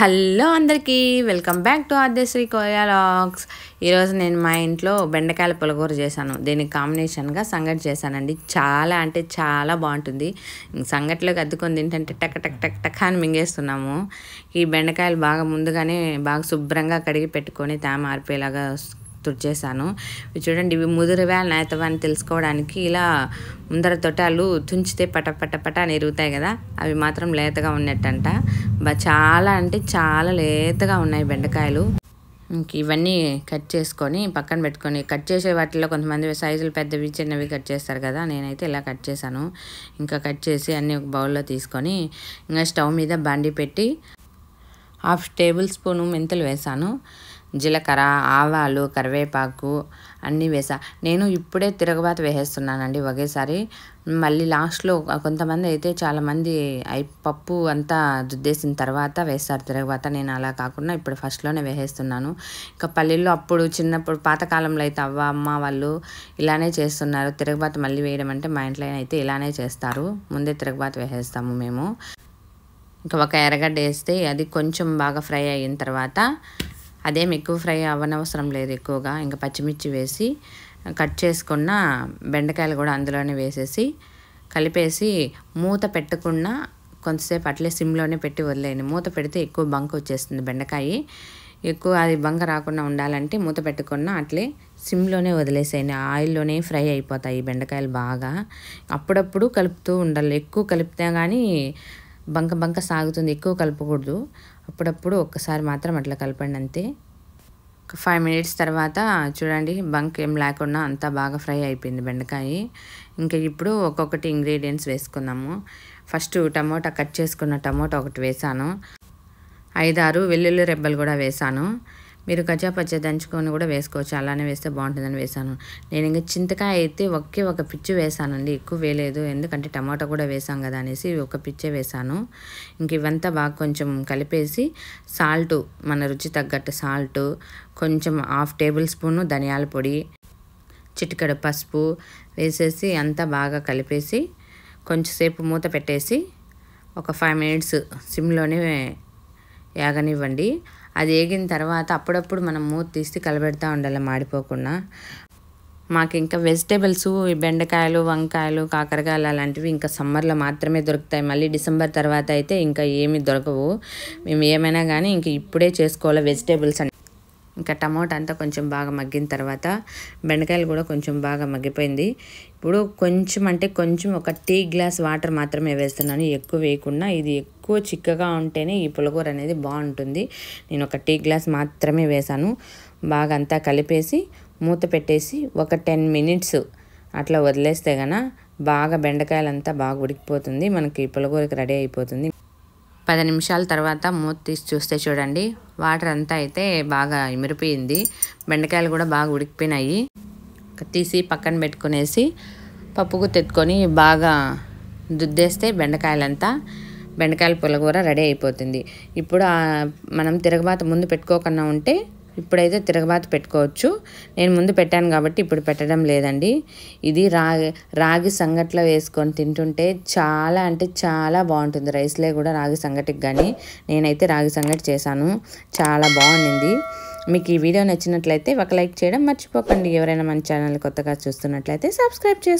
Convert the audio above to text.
hello అందరికీ welcome back to Aadyasri కోయాలాక్స్ ఈరోజు నేను మా ఇంట్లో బెండకాయల పులగూర చేశాను దీనికి కాంబినేషన్గా సంగటి చేశానండి చాలా అంటే చాలా బాగుంటుంది సంగటిలోకి అద్దుకొని ఏంటంటే టక్ టక్ టక్ టక్ అని మింగేస్తున్నాము ఈ బెండకాయలు బాగా ముందుగానే బాగా శుభ్రంగా కడిగి పెట్టుకొని తేమ ఆరిపోయేలాగా తుడిచేశాను చూడండి ఇవి ముదురువా నేతవా అని తెలుసుకోవడానికి ఇలా ముందర తొటాలు తుంచితే పట పట పట అని ఎరుగుతాయి కదా అవి మాత్రం లేతగా ఉన్నట్టంట చాలా అంటే చాలా లేతగా ఉన్నాయి బెండకాయలు ఇంక ఇవన్నీ కట్ చేసుకొని పక్కన పెట్టుకొని కట్ చేసే వాటిలో కొంతమంది సైజులు పెద్దవి చిన్నవి కట్ చేస్తారు కదా నేనైతే ఇలా కట్ చేశాను ఇంకా కట్ చేసి అన్నీ ఒక బౌల్లో తీసుకొని ఇంకా స్టవ్ మీద బండి పెట్టి హాఫ్ టేబుల్ స్పూను మెంతులు వేసాను జీలకర్ర ఆవాలు కరివేపాకు అన్నీ వేసా నేను ఇప్పుడే తిరగబాత వేసేస్తున్నానండి ఒకేసారి మళ్ళీ లాస్ట్లో కొంతమంది అయితే చాలామంది అయి పప్పు అంతా దుద్దేసిన తర్వాత వేస్తారు తిరగబాత నేను అలా కాకుండా ఇప్పుడు ఫస్ట్లోనే వేసేస్తున్నాను ఇంకా పల్లెల్లో అప్పుడు చిన్నప్పుడు పాతకాలంలో అయితే అవ్వ అమ్మ వాళ్ళు ఇలానే చేస్తున్నారు తిరగబాత మళ్ళీ వేయడం అంటే మా ఇంట్లో అయితే ఇలానే చేస్తారు ముందే తిరగబాత వేసేస్తాము మేము ఇంకా ఒక ఎర్రగడ్డ వేస్తే అది కొంచెం బాగా ఫ్రై అయిన తర్వాత అదేం ఎక్కువ ఫ్రై అవ్వనవసరం లేదు ఎక్కువగా ఇంకా పచ్చిమిర్చి వేసి కట్ చేసుకున్న బెండకాయలు కూడా అందులోనే వేసేసి కలిపేసి మూత పెట్టకుండా కొంతసేపు అట్లే సిమ్లోనే పెట్టి వదిలేయండి మూత పెడితే ఎక్కువ బంక్ వచ్చేస్తుంది బెండకాయ ఎక్కువ అది బంక రాకుండా ఉండాలంటే మూత పెట్టుకున్నా అట్లే సిమ్లోనే వదిలేసేయండి ఆయిల్లోనే ఫ్రై అయిపోతాయి బెండకాయలు బాగా అప్పుడప్పుడు కలుపుతూ ఉండాలి ఎక్కువ కలిపితే కానీ బంక బంక సాగుతుంది ఎక్కువ కలపకూడదు అప్పుడప్పుడు ఒక్కసారి మాత్రం అట్లా కలపండి అంతే ఒక ఫైవ్ మినిట్స్ తర్వాత చూడండి బంక్ ఏం లేకుండా అంతా బాగా ఫ్రై అయిపోయింది బెండకాయ ఇంకా ఇప్పుడు ఒక్కొక్కటి ఇంగ్రీడియంట్స్ వేసుకున్నాము ఫస్ట్ టమోటా కట్ చేసుకున్న టమోటా ఒకటి వేసాను ఐదారు వెల్లుల్లి రెబ్బలు కూడా వేసాను మీరు కచ్చా దంచుకొని కూడా వేసుకోవచ్చు అలానే వేస్తే బాగుంటుందని వేసాను నేను ఇంకా చింతకాయ అయితే ఒకే ఒక పిచ్చి వేసానండి ఎక్కువ వేయలేదు ఎందుకంటే టమాటా కూడా వేసాం కదా అనేసి ఒక పిచ్చే వేసాను ఇంక ఇవంతా బాగా కొంచెం కలిపేసి సాల్ట్ మన రుచి తగ్గట్టు సాల్ట్ కొంచెం హాఫ్ టేబుల్ స్పూను ధనియాల పొడి చిటికడ పసుపు వేసేసి అంతా బాగా కలిపేసి కొంచెంసేపు మూత పెట్టేసి ఒక ఫైవ్ మినిట్స్ సిమ్లోనే యాగనివ్వండి అది ఏగిన తర్వాత అప్పుడప్పుడు మనం మూత తీసి కలబెడతా ఉండాలి మాడిపోకుండా మాకు ఇంకా వెజిటేబుల్స్ బెండకాయలు వంకాయలు కాకరకాయలు అలాంటివి ఇంకా సమ్మర్లో మాత్రమే దొరుకుతాయి మళ్ళీ డిసెంబర్ తర్వాత అయితే ఇంకా ఏమీ దొరకవు మేము ఏమైనా కానీ ఇంక ఇప్పుడే చేసుకోవాలి వెజిటేబుల్స్ అని ఇంకా టమాటా అంతా కొంచెం బాగా మగ్గిన తర్వాత బెండకాయలు కూడా కొంచెం బాగా మగ్గిపోయింది ఇప్పుడు కొంచెం అంటే కొంచెం ఒక టీ గ్లాస్ వాటర్ మాత్రమే వేస్తున్నాను ఎక్కువ వేయకుండా ఇది ఎక్కువ చిక్కగా ఉంటేనే ఈ పులగూర అనేది బాగుంటుంది నేను ఒక టీ గ్లాస్ మాత్రమే వేశాను బాగా అంతా కలిపేసి మూత పెట్టేసి ఒక టెన్ మినిట్స్ అట్లా వదిలేస్తే కన బాగా బెండకాయలంతా బాగా ఉడికిపోతుంది మనకి పులగూరకి రెడీ అయిపోతుంది పది నిమిషాల తర్వాత మూత తీసి చూస్తే చూడండి వాటర్ అంతా అయితే బాగా ఇమిరిపోయింది బెండకాయలు కూడా బాగా ఉడికిపోయినాయి తీసి పక్కన పెట్టుకునేసి పప్పు గుత్తెత్తుకొని బాగా దుద్దేస్తే బెండకాయలంతా బెండకాయల పుల్లకూర రెడీ అయిపోతుంది ఇప్పుడు మనం తిరగబాత ముందు పెట్టుకోకుండా ఉంటే ఇప్పుడైతే తిరగబాత పెట్టుకోవచ్చు నేను ముందు పెట్టాను కాబట్టి ఇప్పుడు పెట్టడం లేదండి ఇది రాగి రాగి సంగట్లో వేసుకొని తింటుంటే చాలా అంటే చాలా బాగుంటుంది రైస్లే కూడా రాగి సంగటికి కానీ నేనైతే రాగి సంగటి చేశాను చాలా బాగుంది మీకు ఈ వీడియో నచ్చినట్లయితే ఒక లైక్ చేయడం మర్చిపోకండి ఎవరైనా మన ఛానల్ కొత్తగా చూస్తున్నట్లయితే సబ్స్క్రైబ్ చేసుకోండి